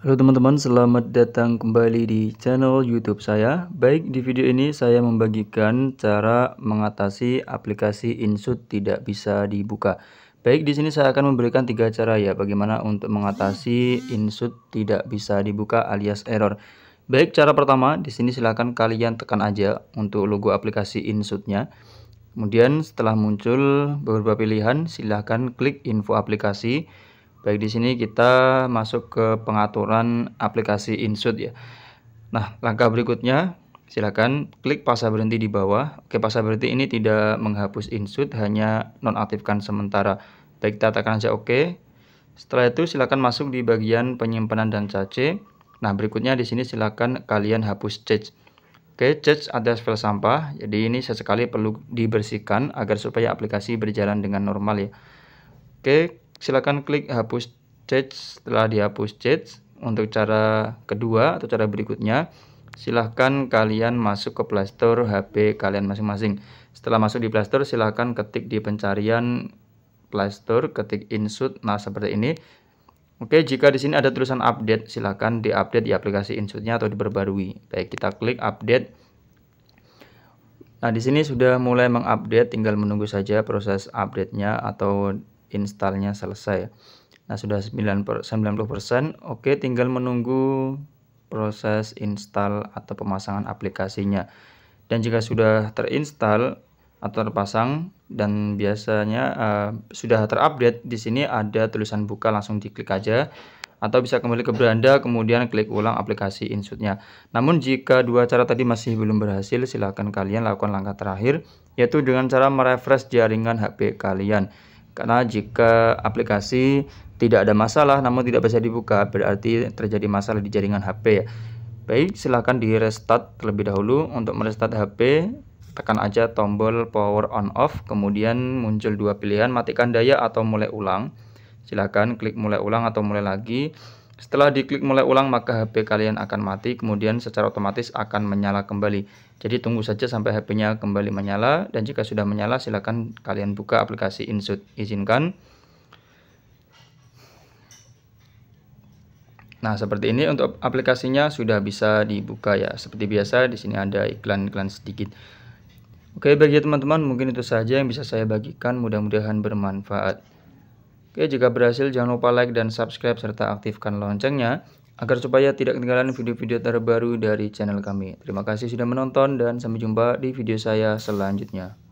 Halo teman-teman, selamat datang kembali di channel YouTube saya. Baik, di video ini saya membagikan cara mengatasi aplikasi InShot tidak bisa dibuka. Baik, di sini saya akan memberikan tiga cara ya bagaimana untuk mengatasi InShot tidak bisa dibuka alias error. Baik, cara pertama di sini silakan kalian tekan aja untuk logo aplikasi Insutnya. Kemudian setelah muncul beberapa pilihan, silahkan klik info aplikasi. Baik di sini kita masuk ke pengaturan aplikasi insert ya. Nah, langkah berikutnya silakan klik pasca berhenti di bawah. Oke, pasca berhenti ini tidak menghapus insert, hanya nonaktifkan sementara. Baik, kita tekan saja oke. Setelah itu silakan masuk di bagian penyimpanan dan cache. Nah, berikutnya di sini silakan kalian hapus cache. Oke, cache ada file sampah. Jadi ini sesekali perlu dibersihkan agar supaya aplikasi berjalan dengan normal ya. Oke, silakan klik hapus chat setelah dihapus chat untuk cara kedua atau cara berikutnya silahkan kalian masuk ke Playstore HP kalian masing-masing setelah masuk di Playstore silahkan ketik di pencarian Playstore ketik insut nah seperti ini Oke, jika di sini ada tulisan update, silahkan diupdate di aplikasi Insutnya atau diperbarui. Baik, kita klik update. Nah, di sini sudah mulai mengupdate, tinggal menunggu saja proses update-nya atau installnya selesai nah sudah 90% oke tinggal menunggu proses install atau pemasangan aplikasinya dan jika sudah terinstall atau terpasang dan biasanya uh, sudah terupdate di sini ada tulisan buka langsung diklik aja atau bisa kembali ke beranda kemudian klik ulang aplikasi Insutnya. Namun jika dua cara tadi masih belum berhasil, silakan kalian lakukan langkah terakhir yaitu dengan cara merefresh jaringan HP kalian. Karena jika aplikasi tidak ada masalah namun tidak bisa dibuka berarti terjadi masalah di jaringan HP ya. Baik, silahkan di restart terlebih dahulu. Untuk merestart HP, tekan aja tombol power on off, kemudian muncul dua pilihan, matikan daya atau mulai ulang. Silahkan klik mulai ulang atau mulai lagi. Setelah diklik mulai ulang maka HP kalian akan mati kemudian secara otomatis akan menyala kembali. Jadi tunggu saja sampai HP-nya kembali menyala dan jika sudah menyala silakan kalian buka aplikasi Insut Izinkan. Nah, seperti ini untuk aplikasinya sudah bisa dibuka ya. Seperti biasa di sini ada iklan-iklan sedikit. Oke, bagi teman-teman mungkin itu saja yang bisa saya bagikan. Mudah-mudahan bermanfaat. Oke, jika berhasil jangan lupa like dan subscribe serta aktifkan loncengnya agar supaya tidak ketinggalan video-video terbaru dari channel kami. Terima kasih sudah menonton dan sampai jumpa di video saya selanjutnya.